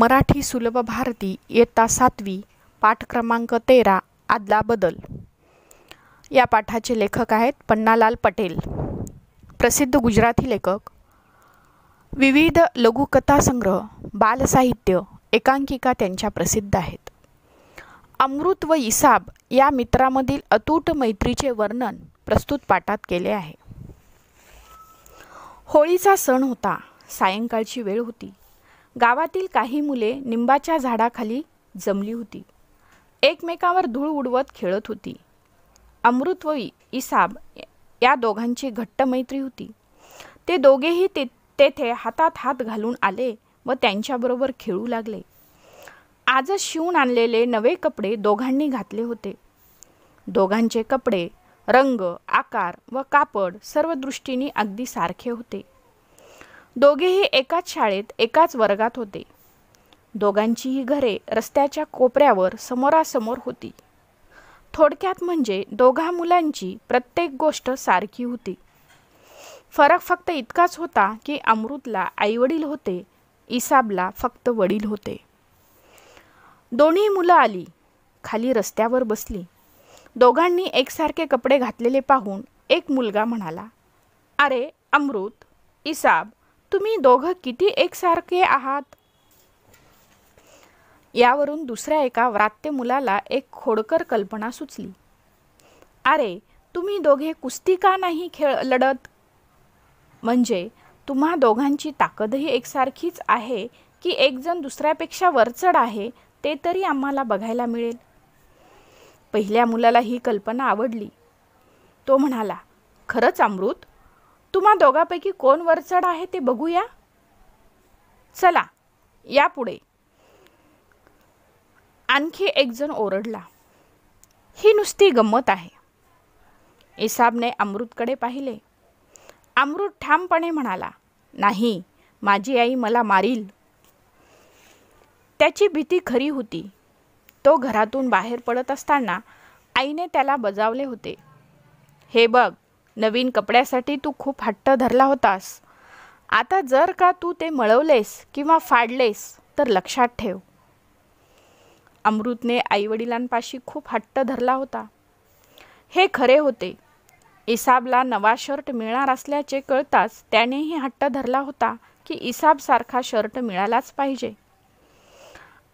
मराठी सुलभ भारती इयत्ता सातवी पाठ क्रमांक तेरा आदला बदल या पाठाचे लेखक आहेत पन्नालाल पटेल प्रसिद्ध गुजराती लेखक विविध लघुकथासंग्रह बालसाहित्य एकांकिका त्यांच्या प्रसिद्ध आहेत अमृत व इसाब या मित्रामधील अतूट मैत्रीचे वर्णन प्रस्तुत पाठात केले आहे होळीचा सण होता सायंकाळची वेळ होती गावातील काही मुले निंबाच्या झाडाखाली जमली होती एकमेकावर धूळ उडवत खेळत होती अमृतवई इसाब या दोघांची घट्ट मैत्री होती ते दोघेही ते तेथे हातात हात घालून आले व त्यांच्याबरोबर खेळू लागले आजच शिवून आणलेले नवे कपडे दोघांनी घातले होते दोघांचे कपडे रंग आकार व कापड सर्व दृष्टीने अगदी सारखे होते दोघेही एकाच शाळेत एकाच वर्गात होते दोघांचीही घरे रस्त्याच्या कोपऱ्यावर समोरासमोर होती थोडक्यात म्हणजे दोघा मुलांची प्रत्येक गोष्ट सारखी होती फरक फक्त इतकाच होता की अमृतला आईवडील होते इसाबला फक्त वडील होते दोन्ही मुलं आली खाली रस्त्यावर बसली दोघांनी एकसारखे कपडे घातलेले पाहून एक मुलगा म्हणाला अरे अमृत इसाब तुम्ही दोघं किती एकसारखे आहात यावरून दुसऱ्या एका व्रात्य मुलाला एक खोडकर कल्पना सुचली अरे तुम्ही दोघे कुस्ती का नाही खेळ लढत म्हणजे तुम्हा दोघांची ताकदही एकसारखीच आहे की एकजण दुसऱ्यापेक्षा वरचढ आहे ते तरी आम्हाला बघायला मिळेल पहिल्या मुलाला ही कल्पना आवडली तो म्हणाला खरंच अमृत तुम्हा दोघापैकी कोण वरचढ आहे ते बघूया चला यापुढे आणखी एकजण ओरडला ही नुसती गंमत आहे इसाबने अमृतकडे पाहिले अमृत ठामपणे म्हणाला नाही माझी आई मला मारील त्याची भीती खरी होती तो घरातून बाहेर पडत असताना आईने त्याला बजावले होते हे बघ नवीन कपड्यासाठी तू खूप हट्ट धरला होतास आता जर का तू ते मळवलेस किंवा फाडलेस तर लक्षात ठेव अमृतने आईवडिलांपाशी खूप हट्ट धरला होता हे खरे होते इसाबला नवा शर्ट मिळणार असल्याचे कळताच त्यानेही हट्ट धरला होता की इसाबसारखा शर्ट मिळालाच पाहिजे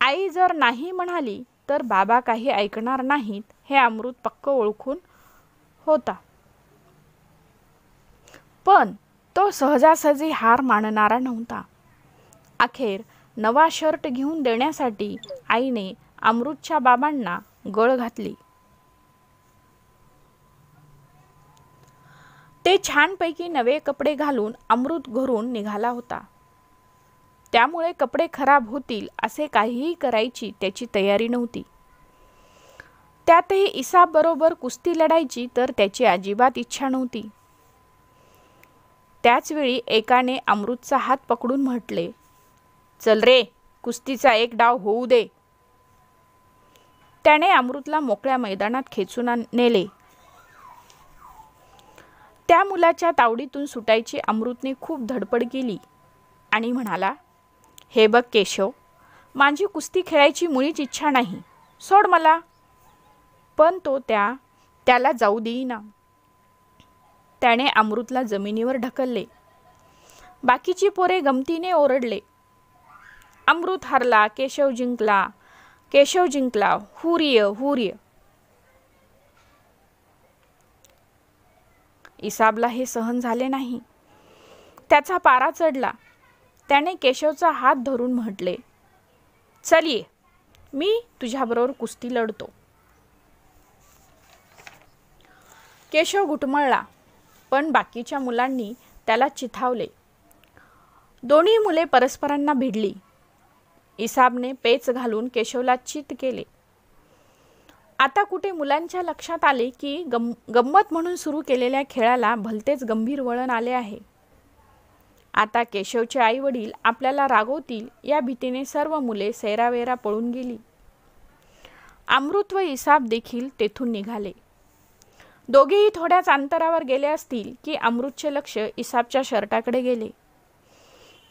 आई जर नाही म्हणाली तर बाबा काही ऐकणार नाहीत हे अमृत पक्क ओळखून होता पण तो सहजासहजी हार मानणारा नव्हता अखेर नवा शर्ट घेऊन देण्यासाठी आईने अमृतच्या बाबांना गळ घातली ते छानपैकी नवे कपडे घालून अमृत घरून निघाला होता त्यामुळे कपडे खराब होतील असे काहीही करायची त्याची तयारी नव्हती त्यातही इसाबरोबर कुस्ती लढायची तर त्याची अजिबात इच्छा नव्हती त्याचवेळी एकाने अमृतचा हात पकडून म्हटले चल रे कुस्तीचा एक डाव होऊ दे त्याने अमृतला मोकळ्या मैदानात खेचून नेले त्या मुलाच्या तावडीतून सुटायची अमृतने खूप धडपड केली आणि म्हणाला हे बघ केशव माझी कुस्ती खेळायची मुळीच इच्छा नाही सोड मला पण तो त्या त्याला जाऊ देईना त्याने अमृतला जमिनीवर ढकलले बाकीची पोरे गमतीने ओरडले अमृत हरला केशव जिंकला केशव जिंकला हुर्य हुर्य इसाबला हे सहन झाले नाही त्याचा पारा चढला त्याने केशवचा हात धरून म्हटले चलिये, मी तुझ्याबरोबर कुस्ती लढतो केशव घुटमळला पण बाकीच्या मुलांनी त्याला चिथावले दोन्ही मुले परस्परांना भिडली इसाबने पेच घालून केशवला चित केले आता कुठे मुलांच्या लक्षात आले की गम गंमत म्हणून सुरू केलेल्या खेळाला भलतेच गंभीर वळण आले आहे आता केशवचे आई वडील आपल्याला रागवतील या भीतीने सर्व मुले सैरावेरा पळून गेली अमृत व इसाब देखील तेथून निघाले दोघेही थोड्याच अंतरावर गेले असतील की अमृतचे लक्ष इसाबच्या शर्टाकडे गेले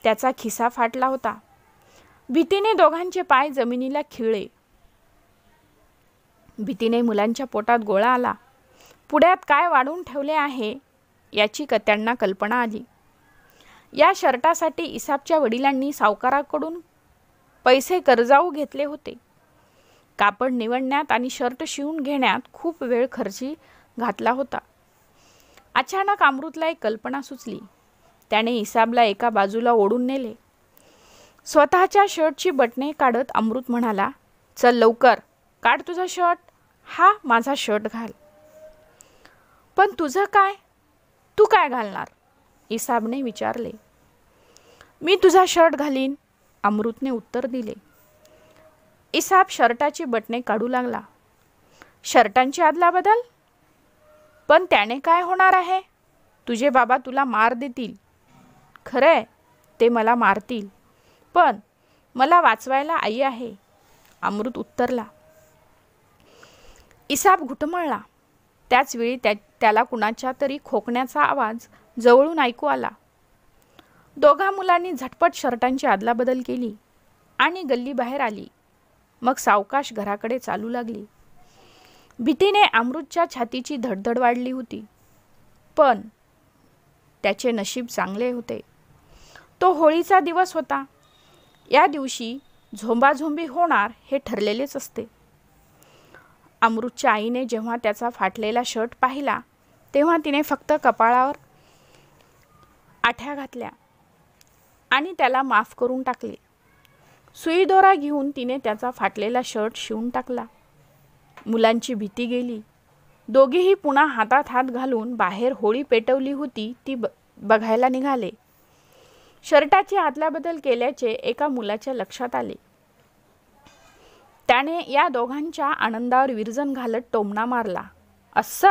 त्याचा खिसा फाटला होता भीतीने दोघांचे पाय जमिनीला खिळे भीतीने मुलांच्या पोटात गोळा आला पुढ्यात काय वाढून ठेवले आहे याची कत्यांना कल्पना आली या शर्टासाठी इसाबच्या वडिलांनी सावकाराकडून पैसे कर्जाऊ घेतले होते कापड निवडण्यात आणि शर्ट शिवून घेण्यात खूप वेळ खर्ची घातला होता अचानक अमृतला एक कल्पना सुचली त्याने हिसाबला एका बाजूला ओढून नेले स्वतःच्या शर्टची बटणे काढत अमृत म्हणाला चल लवकर काढ तुझा शर्ट हा माझा शर्ट घाल पण तुझं काय तू काय घालणार इसाबने विचारले मी तुझा शर्ट घालीन अमृतने उत्तर दिले इसाब शर्टाची बटणे काढू लागला शर्टांची बदल पण त्याने काय होणार आहे तुझे बाबा तुला मार देतील खरं ते मला मारतील पण मला वाचवायला आई आहे अमृत उत्तरला इसाब घुटमळला त्याचवेळी त्या त्याला कुणाच्या तरी खोकण्याचा आवाज जवळून ऐकू आला दोघा मुलांनी झटपट शर्टांची आदलाबदल केली आणि गल्ली बाहेर आली मग सावकाश घराकडे चालू लागली भीतीने अमृतच्या छातीची धडधड वाढली होती पण त्याचे नशीब चांगले होते तो होळीचा दिवस होता या दिवशी झोंबाझोंबी होणार हे ठरलेलेच असते अमृतच्या आईने जेव्हा त्याचा फाटलेला शर्ट पाहिला तेव्हा तिने फक्त कपाळावर आठ्या घातल्या आणि त्याला माफ करून टाकले सुईदोरा घेऊन तिने त्याचा फाटलेला शर्ट शिवून टाकला मुलांची भीती गेली दोघेही पुन्हा हातात हात घालून बाहेर होळी पेटवली होती ती ब बघायला निघाले शर्टाची आदलाबदल केल्याचे एका मुलाच्या लक्षात आले त्याने या दोघांच्या आनंदावर विरजन घालत टोमणा मारला अस्स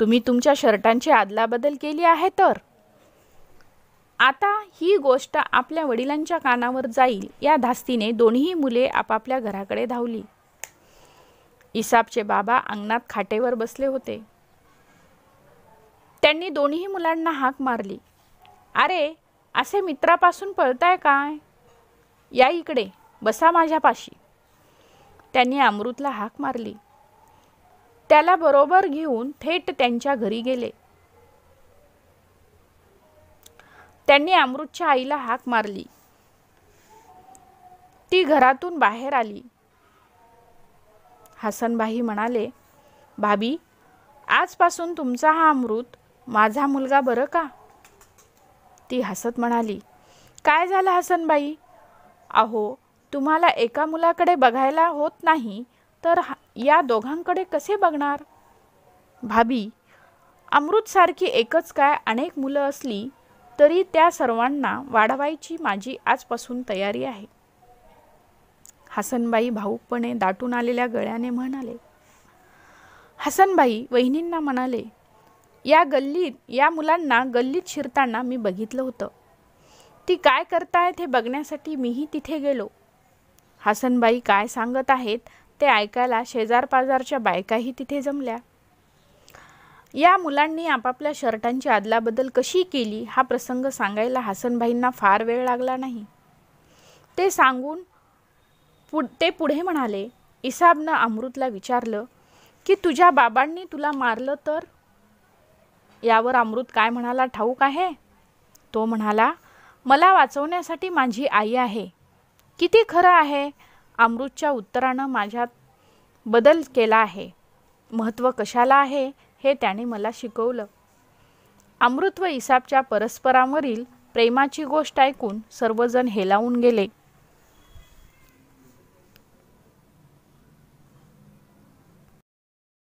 तुम्ही तुमच्या शर्टांची आदलाबदल केली आहे तर आता ही गोष्ट आपल्या वडिलांच्या कानावर जाईल या धास्तीने दोन्ही मुले आपापल्या घराकडे धावली इसाबचे बाबा अंगणात खाटेवर बसले होते त्यांनी दोन्ही मुलांना हाक मारली अरे असे मित्रापासून पळताय काय या इकडे बसा माझ्यापाशी त्यांनी अमृतला हाक मारली त्याला बरोबर घेऊन थेट त्यांच्या घरी गेले त्यांनी अमृतच्या आईला हाक मारली ती घरातून बाहेर आली हसनबाई म्हणाले भाभी आजपासून तुमचा हा अमृत माझा मुलगा बरं का ती हसत म्हणाली काय झालं हसनबाई अहो तुम्हाला एका मुलाकडे बघायला होत नाही तर या दोघांकडे कसे बघणार भाभी अमृतसारखी एकच काय अनेक मुलं असली तरी त्या सर्वांना वाढवायची माझी आजपासून तयारी आहे हसनबाई भाऊकपणे दाटून आलेल्या गळ्याने म्हणाले हसनबाई वहिनींना म्हणाले या गल्लीत या मुलांना गल्लीत शिरताना मी बघितलं होतं ती काय करतायत हे बघण्यासाठी मीही तिथे गेलो हसनबाई काय सांगत आहेत ते ऐकायला शेजारपाजारच्या बायकाही तिथे जमल्या या मुलांनी आपापल्या शर्टांची आदलाबदल कशी केली हा प्रसंग सांगायला हसनबाईंना फार वेळ लागला नाही ते सांगून पु ते पुढे म्हणाले इसाबनं अमृतला विचारलं की तुझ्या बाबांनी तुला मारलं तर यावर अमृत काय म्हणाला ठाऊक आहे तो म्हणाला मला वाचवण्यासाठी माझी आई आहे किती खरं आहे अमृतच्या उत्तरानं माझ्यात बदल केला आहे महत्त्व कशाला आहे हे त्याने मला शिकवलं अमृत व इसाबच्या परस्परावरील प्रेमाची गोष्ट ऐकून सर्वजण हेलावून गेले